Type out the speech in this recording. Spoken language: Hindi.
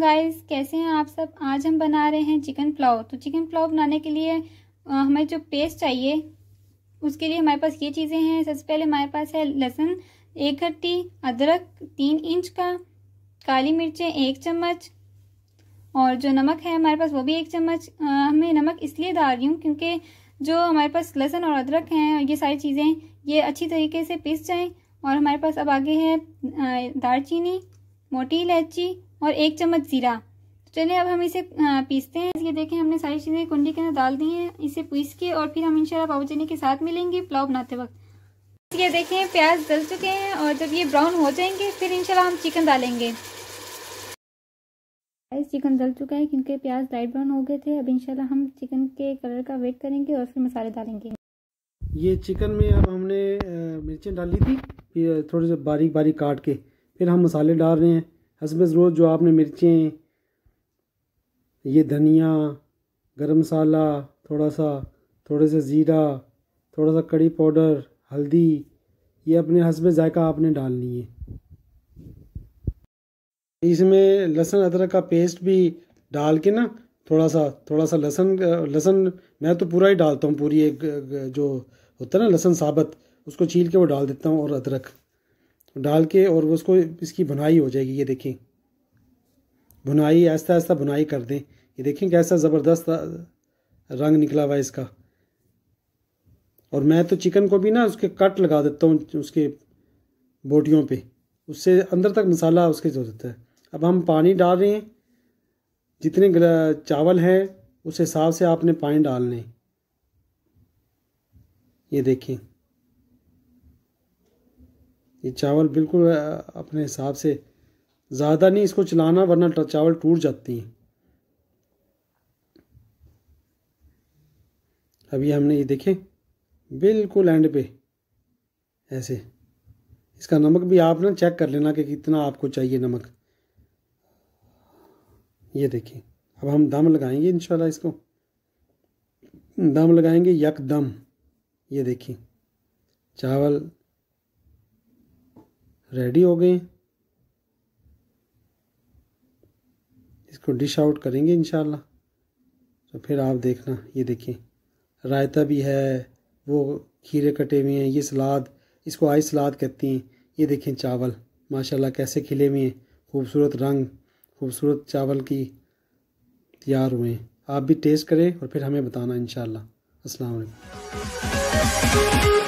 गाइस कैसे हैं आप सब आज हम बना रहे हैं चिकन पुलाव तो चिकन पुलाव बनाने के लिए हमें जो पेस्ट चाहिए उसके लिए हमारे पास ये चीज़ें हैं सबसे पहले हमारे पास है लहसुन एक घट्टी अदरक तीन इंच का काली मिर्चें एक चम्मच और जो नमक है हमारे पास वो भी एक चम्मच हमें नमक इसलिए डाल रही हूँ क्योंकि जो हमारे पास लहसुन और अदरक हैं और ये सारी चीज़ें ये अच्छी तरीके से पिस जाएँ और हमारे पास अब आगे है दालचीनी मोटी इलायची और एक चम्मच जीरा तो चलिए अब हम इसे पीसते हैं ये देखें हमने सारी चीज़ें कुंडी के अंदर डाल दी हैं इसे पीस के और फिर हम इंशाल्लाह पावचने के साथ मिलेंगे पुलाव बनाते वक्त ये देखें प्याज डल चुके हैं और जब ये ब्राउन हो जाएंगे फिर इंशाल्लाह हम चिकन डालेंगे चिकन डल चुका है क्योंकि प्याज लाइट ब्राउन हो गए थे अब इनशाला हम चिकन के कलर का वेट करेंगे और फिर मसाले डालेंगे ये चिकन में अब हमने मिर्चें डाली थी फिर थोड़े से बारीक बारीक काट के फिर हम मसाले डाल रहे हैं हसब रोज़ जो आपने मिर्चें ये धनिया गरम मसाला थोड़ा सा थोड़े से ज़ीरा थोड़ा सा कड़ी पाउडर हल्दी ये अपने हसब ज़ायका आपने डालनी है इसमें लहसुन अदरक का पेस्ट भी डाल के ना थोड़ा सा थोड़ा सा लहसन लहसन मैं तो पूरा ही डालता हूँ पूरी एक जो होता है ना लहसन साबत उसको छील के वो डाल देता हूँ और अदरक डाल के और उसको इसकी बुनाई हो जाएगी ये देखें बुनाई ऐसा ऐसा बुनाई कर दें ये देखें कैसा ज़बरदस्त रंग निकला हुआ इसका और मैं तो चिकन को भी ना उसके कट लगा देता हूँ उसके बोटियों पे उससे अंदर तक मसाला उसके जो देता है अब हम पानी डाल रहे हैं जितने चावल हैं उस हिसाब से आपने पानी डालने ये देखें ये चावल बिल्कुल अपने हिसाब से ज़्यादा नहीं इसको चलाना वरना चावल टूट जाती हैं अभी हमने ये देखें बिल्कुल एंड पे ऐसे इसका नमक भी आप ना चेक कर लेना कि कितना आपको चाहिए नमक ये देखिए अब हम दम लगाएंगे इंशाल्लाह इसको दम लगाएंगे यक दम ये देखिए चावल रेडी हो गए इसको डिश आउट करेंगे इन तो फिर आप देखना ये देखिए रायता भी है वो खीरे कटे हुए हैं ये सलाद इसको आई सलाद कहती हैं ये देखें चावल माशाल्लाह कैसे खिले हुए हैं खूबसूरत रंग खूबसूरत चावल की तैयार हुए हैं आप भी टेस्ट करें और फिर हमें बताना इन शाला अलकुम